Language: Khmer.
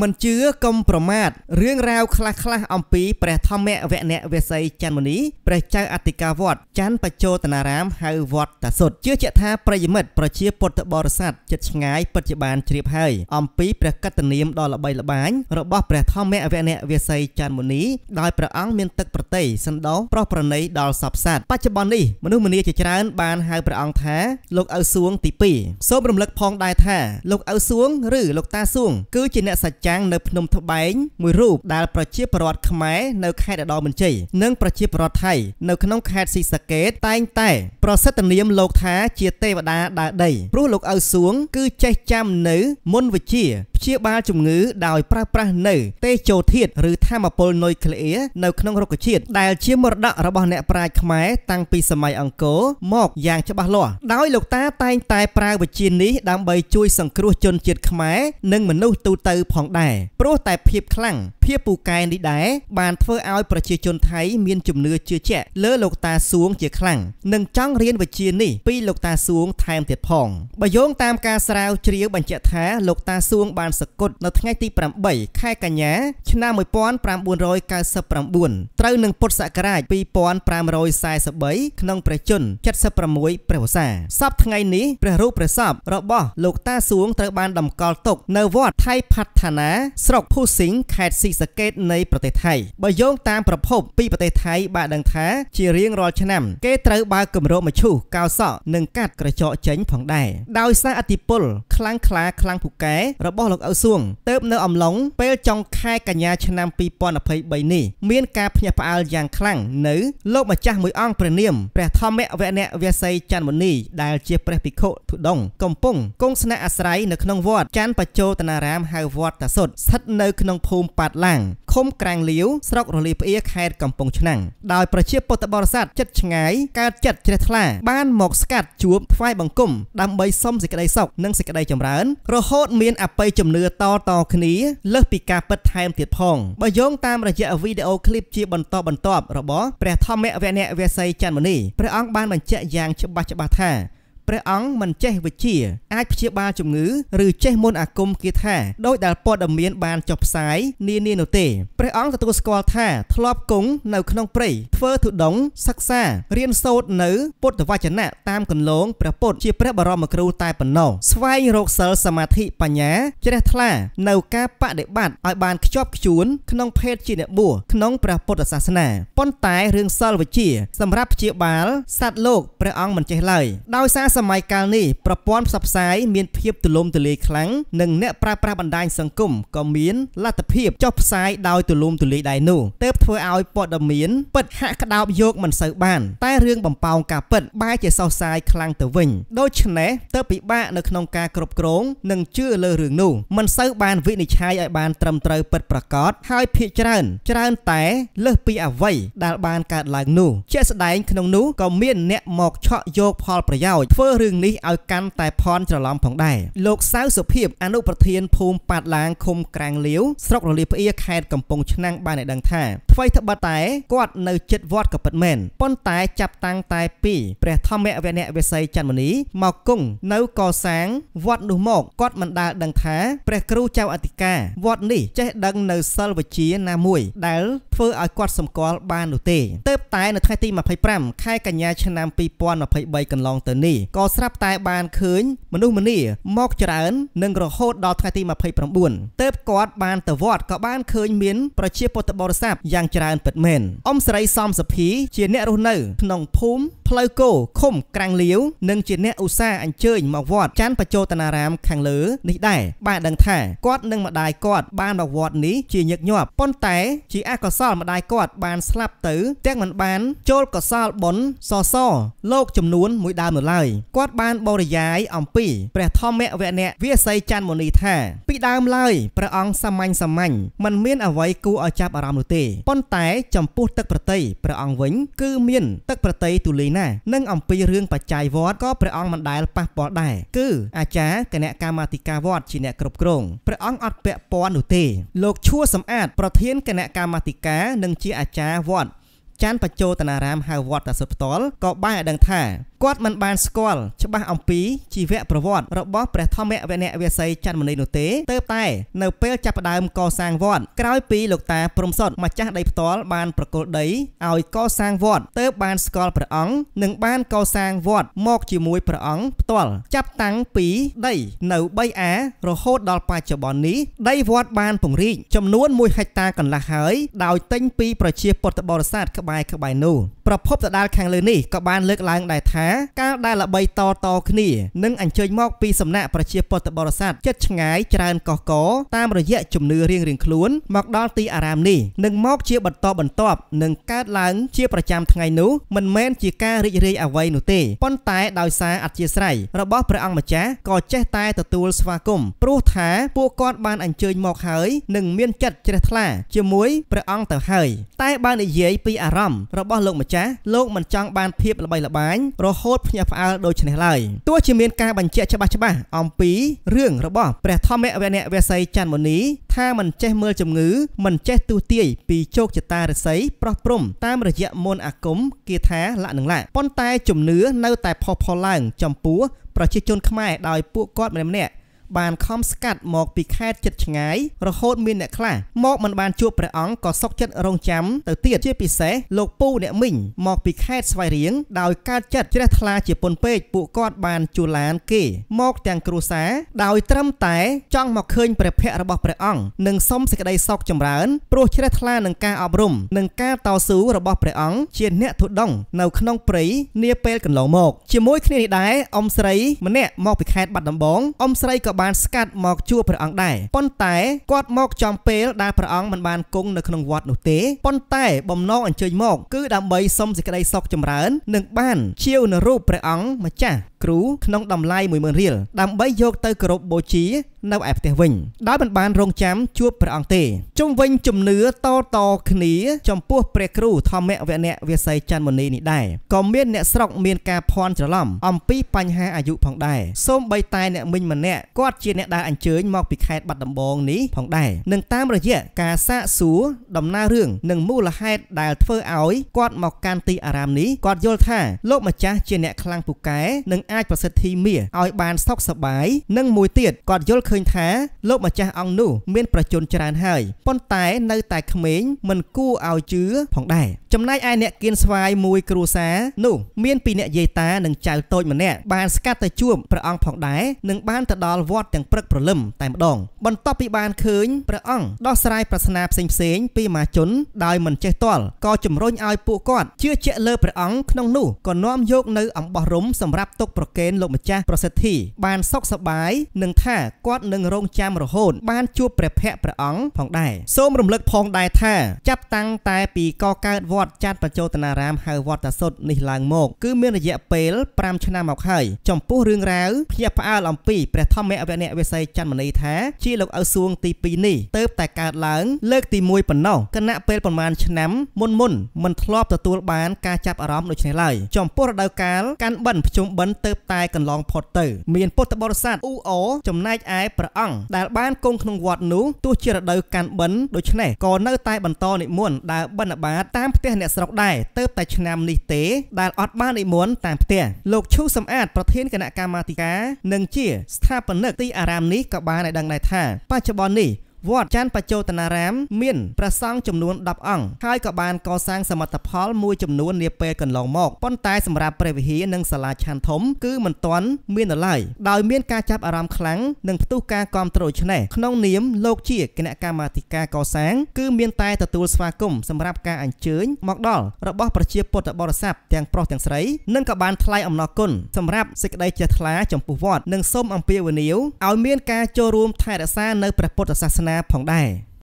មិនជឿកុំប្រមាថរឿងរ៉ាវខ្លះៗអំពីព្រះធម្មវគ្គវេស័យច័ន្ទមុនីព្រះចៅអធិការវត្តច័ន្ទបច្ចោតនារាមហៅវត្តតាសុទ្ធជឿជាក់ថាប្រិយមិត្តប្រជាពុទ្ធបរិស័ទចិត្តឆ្ងាយពិតជាបានជ្រាបហើយ អំពីព្រះកតនាមដ៏ល្បីល្បាញរបស់ព្រះធម្មវគ្គវេស័យច័ន្ទមុនីដោយព្រះអង្គមានទឹកប្រតីសន្តោសប្រោះប្រណីដល់សពសត្វបច្ចុប្បន្ននេះមនុស្សម្នាជាច្រើន បានហៅព្រះអង្គថាលោកអ៊ៅសួងទី2សូមរំលឹកផងដែរថាលោកអ៊ៅសួងឬលោកតាសួងគឺជាអ្នកសច្ចាំងនៅភ្នំត្បែងមួយរូបដែលប្រជាពលរដ្ឋខ្មែរនៅខេត្តឧត្តរមានជ័យនិងប្រជាពលរដ្ឋថៃនៅក្នុងខេត្តស៊ីសាកេតតែងតែ ប្រសិទ្ធនាមលោកថាជាទេវតាដើរដីព្រោះលោកអ៊ៅសួងគឺចេះចាំនៅមុនវិជាព្យាបាលជំងឺដោយប្រើប្រាស់នៅតេជោធាតុឬធម្មពលនុយក្លេអ៊ែរនៅក្នុងរុក្ខជាតិដែលជាមរតករបស់អ្នកប្រាជ្ញខ្មែរតាំងពីសម័យអង្គរមកយ៉ាងច្បាស់លាស់ដោយលោកតាតែងតែប្រើវិជានេះដើម្បីជួយសង្គ្រោះជនជាតិខ្មែរនិងមនុស្សទូទៅផងដែរព្រោះតែភាពខ្លាំងភាពពូកែនេះដែរបានធ្វើឲ្យប្រជាជនថៃមានជំនឿជឿជាក់លើលោកតាសួងជាខ្លាំងនិងចង់រៀនវិជ្ជានេះពីលោកតាសួងថែមទៀតផងបើយោងតាមការស្រាវជ្រាវបញ្ជាក់ថាលោកតាសួង បានសគត់នៅថ្ងៃទី8ខែកញ្ញាឆ្នាំ1999ត្រូវនឹងពុទ្ធសករាជ2543ក្នុងព្រះជន្ម76ព្រះវស្សាសពថ្ងៃនេះព្រះរូបព្រះសពរបស់លោកតាសួងត្រូវបានតម្កល់ទុក នៅវត្ត ថៃផាត់ឋានា ស្រុកភូសិង្ហខេត្តស៊ីសង្កេតនៃប្រទេសថៃបើយោងតាមប្រភពពីប្រទេសថៃបានដឹងថា ជារៀងរាល់ឆ្នាំ គេត្រូវបើកគម្រោងមឈូសកោសក់និងកាត់ក្រចកចេញផងដែរដោយសារអតិពលខ្លាំងក្លាខ្លាំងពូកែរបស់លោកអ៊ូសួងទៅនៅអំឡុងពេលចុងខែកញ្ញាឆ្នាំ2023នេះមានការភ្ញាក់ផ្អើលយ៉ាងខ្លាំងនៅលោកម្ចាស់មួយអង្គព្រះនាមព្រះធម្មវនៈវេសីច័ន្ទមុនីដែលជាព្រះភិក្ខុទុដងកំពុងគង់ស្នាក់អាស្រ័យនៅក្នុងវត្តច័ន្ទបច្ចោតនារាមហៅវត្តតាសុតស្ថិតនៅក្នុងភូមិប៉ាតឡាងឃុំក្រាំងលាវស្រុករលីផ្អៀខេត្តកំពង់ឆ្នាំងដោយប្រជាពុទ្ធបរិស័ទចិត្តឆ្ងាយកើតចិត្តជ្រះថ្លា បានមកស្កាត់ជួបថ្វាយបង្គំដើម្បីសុំសេចក្តីសុខនិងសេចក្តីចម្រើនរហូតមានអបិយជំនឿតតគ្នាលើសពីការពិតថែមទៀតផងបើយោងតាមរយៈវីដេអូឃ្លីបជាបន្តបន្ទាប់របស់ព្រះធម្មវគ្គវសីច័ន្ទមុនីព្រះអង្គបានបញ្ជាក់យ៉ាងច្បាស់ច្បាស់ថាព្រះអង្គមិនចេះវិជ្ជាអាចព្យាបាលជំងឺឬចេះមន្តអាគមគាថាដោយដែលព័ត៌មានបានចុះផ្សាយនានានោះទេព្រះអង្គទទួលស្គាល់ថាធ្លាប់គង់នៅក្នុងព្រៃធ្វើធុដងសិក្សារៀនសូត្រនៅពុទ្ធវចនៈតាមគន្លងព្រះពុទ្ធជាព្រះបរមគ្រូតែប៉ុណ្ណោះស្វែងរកសិលសមាធិបញ្ញាជ្រះថ្លានៅការបដិបត្តិឲ្យបានខ្ជាប់ខ្ជួនក្នុងភេទជាអ្នកបួសក្នុងព្រះពុទ្ធសាសនាប៉ុន្តែរឿងសិលវិជ្ជា សម្រាប់ព្យាបាលសត្វលោកព្រះអង្គមិនចេះឡើយដោយសារសម័យកាលនេះប្រព័ន្ធផ្សព្វផ្សាយមានភាពទូលំទូលាយខ្លាំងនិងអ្នកប្រើប្រាស់បណ្ដាញសង្គមក៏មានលទ្ធភាពចុះផ្សាយដោយទូលំទូលាយដែរនោះទើបធ្វើឲ្យព័ត៌មានពិតហាក់ក្តោបយកមិនសូវបាន តែរឿងបំប៉ោងការពិតបែរជាសោះសាយខ្លាំងទៅវិញដូច្នេះទើបពិបាកនៅក្នុងការគ្រប់គ្រងនិងជឿលើរឿងនោះមិនសូវបានវិនិច្ឆ័យឲ្យបានត្រឹមត្រូវពិតប្រាកដហើយភាកច្រើនច្រើនតែលើសពីអ្វីដែលបានកើតឡើងនោះជាក់ស្ដែងក្នុងនោះក៏មានអ្នកមកឆក់យកផលប្រយោជន៍ធ្វើធ្វើរឿងនេះឲ្យកាន់តែភ័ន្តច្រឡំផងដែរលោកសៅសុភាពអនុប្រធានភូមិប៉ាតឡាងឃុំក្រាំងលាវស្រុករលៀបផ្អៀខេត្តកំពង់ឆ្នាំងបានឲ្យដឹងថាអ្វីត្បិតតែគាត់នៅចិត្តវត្តក៏ពិតមែនប៉ុន្តែចាប់តាំងតែពីព្រះធម្មវេនៈវិស័យច័ន្ទមនីមកគង់នៅកសាងវត្តនោះមកគាត់មិនដាល់ដឹងថាព្រះគ្រូចៅអធិការវត្តនេះចេះដឹង នៅសិលវិជាណាមួយដែលធ្វើឲ្យគាត់សម្គាល់បាននោះទេទៅតែនៅថ្ងៃទី25ខែកញ្ញាឆ្នាំ2023កន្លងទៅនេះក៏ស្រាប់តែបានឃើញមនុស្សម្នា មកច្រើននិងរហូតដល់ថ្ងៃទី29ទៅគាត់បានទៅវត្តក៏បានឃើញមាន ប្រជាពុទ្ធបរិស័ទយ៉ាងច្រើនពិតមែនអ៊ំស្រីសំសភី ជាអ្នករស់នៅក្នុងភូមិផ្លូវគោឃុំក្រាំងលាវនិងជាអ្នកឧស្សាហ៍អញ្ជើញមកវត្តច័ន្ទបច្ចោតនារាមខាងលើនេះដែរបាទដឹងថាគាត់និងម្ដាយគាត់បានមកវត្តនេះជាញឹកញាប់ប៉ុន្តែ ជាអកុសលម្ដាយគាត់បានស្លាប់ទៅទាំងមិនបានចូលកុសលបុណ្យសសលោកចំនួនមួយដើមនៅឡើយគាត់បានបរិយាយអំពីព្រះធម្មវគ្គវាស័យច័ន្ទមុនីថា ពីដើមឡើយព្រះអង្គសាមញ្ញសាមញ្ញមិនមានអ្វីគួរឲ្យចាប់អារម្មណ៍នោះទេប៉ុន្តែចំពោះទឹកប្រតីព្រះអង្គវិញគឺមាន ទឹកប្រតីទូលាយណានិងអំពីរឿងបច្ច័យវត្តក៏ព្រះអង្គមិនដែលប៉ះពាល់ដែរគឺអាចារ្យគណៈកម្មាធិការវត្តជាអ្នកគ្រប់គ្រងព្រះអង្គអត់ពាក់ព័ន្ធនោះទេលោកឈួសំអាតប្រធានគណៈកម្មាធិការនិងជាអាចារ្យវត្តចាន់បច្ចោតនារាមហៅវត្តតាសុទ្ធផ្ទាល់ក៏បានឲ្យដឹងថាគាត់មិនបានស្គាល់ច្បាស់អំពីជីវប្រវត្តិរបស់ព្រះធម្មវនវាសីច័ន្ទមនីនោះទេទើបតែនៅពេលចាប់ផ្ដើមកសាងវត្តក្រោយពីលោកតាព្រំសុតម្ចាស់ដីផ្ទាល់បានប្រគល់ដីឲ្យកសាងវត្តទើបបានស្គាល់ព្រះអង្គនិងបានកសាងវត្តមកជាមួយព្រះអង្គផ្ទាល់ចាប់តាំងពីដីនៅ 3A រហូតដល់បច្ចុប្បន្ននេះដីវត្តបានពង្រីកចំនួន1ហិកតាកន្លះហើយដោយទិញពីប្រជាពុទ្ធបរិស័ទក្ក្បែរក្បែរនោះប្រភពដដាលខាងលើនេះក៏បានលើកឡើងដែរថាការដែលល្បីតតគ្នានឹងអញ្ជើញមកពីសំណាក់ប្រជាពលរដ្ឋបរិស័ទចិត្តឆ្ងាយច្រើនកកកតាមរយៈជំនឿរៀងរៀងខ្លួន មកដល់ទីអារាមនេះនឹងមក ជាបន្តបន្ទាប់នឹងកើតឡើង ជាប្រចាំថ្ងៃនោះមិនមែនជាការរីករាយអ្វីនោះទេប៉ុន្តែដោយសារអធិស្ឋានរបស់ព្រះអង្គម្ចាស់ក៏ចេះតែទទួលស្វាគមន៍ព្រោះថាពួកគាត់បានអញ្ជើញមកហើយនឹងមានចិត្តជ្រះថ្លា ជាមួយព្រះអង្គទៅហើយ តែ បាននិយាយពីអាររម្មណ៍របស់លោកម្ចាស់លោកមិនចង់បានភាព ល្បីល្បាញរហូតភ្ញាក់ផ្អើលដូចនេះឡើយទោះជាមានការបញ្ជាក់ច្បាស់ច្បាស់អំពីរឿងរបស់ព្រះធម្មវេនវេស័យច័ន្ទមុនីថាមិនចេះមើលជំងឺមិនចេះទូទាយពីជោគជតារិស័យប្រោះព្រំតាមរយៈមន្តអាគមគាថាលៈនឹងលៈប៉ុន្តែជំនឿនៅតែផុសផុលឡើងចំពោះប្រជាជនខ្មែរដោយពួកគាត់ម្នាក់ៗបានខំស្កាត់មកពីខេត្តជិតឆ្ងាយរហូតមានអ្នកខ្លះមកមិនបានជួបព្រះអង្គក៏សុកចិត្តរងចាំទៅទៀតជាពិសេសលោកពូអ្នកមីងមកពីខេត្តស្វាយរៀងដោយកើតចិត្តជ្រះថ្លាជាពុនពេកពួកគាត់បានជួលានគេ មកទាំងគ្រួសារដោយត្រឹមតែចង់មកឃើញព្រះភ័ក្ត្ររបស់ព្រះអង្គនិងសុំសេចក្តីសុខចម្រើនព្រោះជ្រះថ្លានឹងការអប់រំនិងការតស៊ូរបស់ព្រះអង្គជាអ្នកធុដងនៅក្នុងព្រៃនាពេលកន្លងមក ជាមួយគ្នានេះដែរអ៊ំស្រីម្នាក់មកពីខេត្តបាត់ដំបងអ៊ំស្រីក៏បានស្កាត់មកជួបព្រះអង្គដែរប៉ុន្តែគាត់មកចំពេលដែលព្រះអង្គមិនបានគង់នៅក្នុងវត្តនោះទេប៉ុន្តែបំណងអញ្ជើញមកគឺដើម្បីសុំសេចក្តីសុខចម្រើននិងបានជាវនៅរូបព្រះអង្គម្ចាស់គ្រូក្នុងតម្លៃ10000រៀលដើម្បីយកទៅគោរពបូជានៅឯផ្ទះវិញដោយមិនបានរងចាំជួបព្រះអង្គទេជុំវិញជំនឿតតគ្នាចំពោះព្រះគ្រូធម្មវគ្គវិស័យច័ន្ទមុនីនេះដែរក៏មានអ្នកស្រុកមានការភ័ន្តច្រឡំអំពីបញ្ហាអាយុផងដែរសូម្បីតែអ្នកមិញម្នាក់គាត់ជាអ្នកដែលអញ្ជើញមកពីខេត្តបាត់ដំបងនេះផងដែរនឹងតាមរយៈការសាកសួរដំណើររឿងនិងមូលហេតុដែលធ្វើឲ្យគាត់មកកាន់ទីអារាមនេះគាត់យល់ថាលោកម្ចាស់ជាអ្នកខ្លាំងពូកែ និងអាចប្រសិទ្ធិមាសឲ្យបានសុខសប្បាយនិងមួយទៀតគាត់យល់ឃើញថាលោកម្ចាស់អង្គនោះ មានប្រជញ្ញច្រើនហើយប៉ុន្តែនៅតែក្មេងមិនគួរឲ្យជឿផងដែរចំណែកឯអ្នកគៀនស្វាយមួយគ្រួសារនោះ មានពីរអ្នកយាយតានិងចៅតូចម្នាក់បានស្កាត់ទៅជួបព្រះអង្គផងដែរនិងបានទៅដល់វត្តទាំងព្រឹកព្រលឹមតែម្ដង បន្ទាប់ពីបានឃើញព្រះអង្គដោះស្រាយប្រស្នាផ្សេងផ្សេងពីមហាជន ដោយមិនចេះទាល់ក៏ជំរុញឲ្យពួកគាត់ជឿជាក់លើព្រះអង្គក្នុងនោះក៏នាំយកនៅអំបោះរុំសម្រាប់ទុកប្រកេនលោកម្ចាស់ប្រសិទ្ធិបានសុខសប្បាយនិងថាគាត់នឹងរងចាំរហូតបានជួបព្រះភ័ក្ត្រព្រះអង្គផងដែរសូមរំលឹកផងដែរថាចាប់តាំងតែពីកកើតវត្តចាត់បញ្ចោតនារាមហៅវត្តតាសុទ្ធនេះឡើងមកគឺមានរយៈពេល5ឆ្នាំមកហើយចំពោះរឿងរ៉ាវភ្ញាក់ផ្អើលអំពីព្រះធម្មវគ្គវិស័យច័ន្ទមនីថាជាលោកឪសួងទី2នេះទៅតែកើតឡើងលើកទី1ប៉ុណ្ណោះគណៈពេលប្រមាណឆ្នាំមុនមុនមិនធ្លាប់ទទួលបាន ការចាប់អារម្មណ៍ដូចនេះឡើយចំពោះរដូវកាលកាន់បិណ្ឌភ្ជុំបិណ្ឌទៅតែកន្លងផុតទៅ មានពុទ្ធបរិស័ទអ៊ូអចំណែកឯព្រះអង្គដែលបានគង់ក្នុងវត្តនោះទោះជារដូវកាន់បិណ្ឌដូច្នេះក៏នៅតែបន្តនិមន្តដើរបិណ្ឌបាតតាមផ្ទះអ្នកស្រុកដែរទៅតែឆ្នាំនេះទេដែលអត់បាននិមន្តតាមផ្ទះលោកឈូសំអាតប្រធានគណៈកម្មាធិការនិងជាស្ថាបនិកទីអារាមនេះក៏បានឲ្យដឹងដែរថាបច្ចុប្បន្ននេះវត្តច័ន្ទបច្ចោតនារាមមានព្រះសង្ឃចំនួន10អង្គហើយក៏បានកសាងសមិទ្ធផលមួយចំនួននាពេលកន្លងមកប៉ុន្តែសម្រាប់ព្រះវិហារនិងសាលាឆានធំគឺមិនទាន់មាននៅឡើយដោយមានការចាប់អារម្មណ៍ខ្លាំងនិងផ្ទុះការគ្រប់គ្រងឆ្នេះក្នុងនាមលោកជាគណៈកម្មាធិការកសាង គឺ មានតែទទួលស្វាគមន៍សម្រាប់ការអញ្ជើញមកដល់របស់ប្រជាពុទ្ធបរិស័ទទាំងប្រុសទាំងស្រីនិងក៏បានថ្លែងអំណរគុណសម្រាប់សេចក្តីជ្រះថ្លាចំពោះវត្តនិងសូមអំពាវនាវឲ្យមានការចូលរួមថែរក្សានៅព្រះពុទ្ធសាសនា那放袋。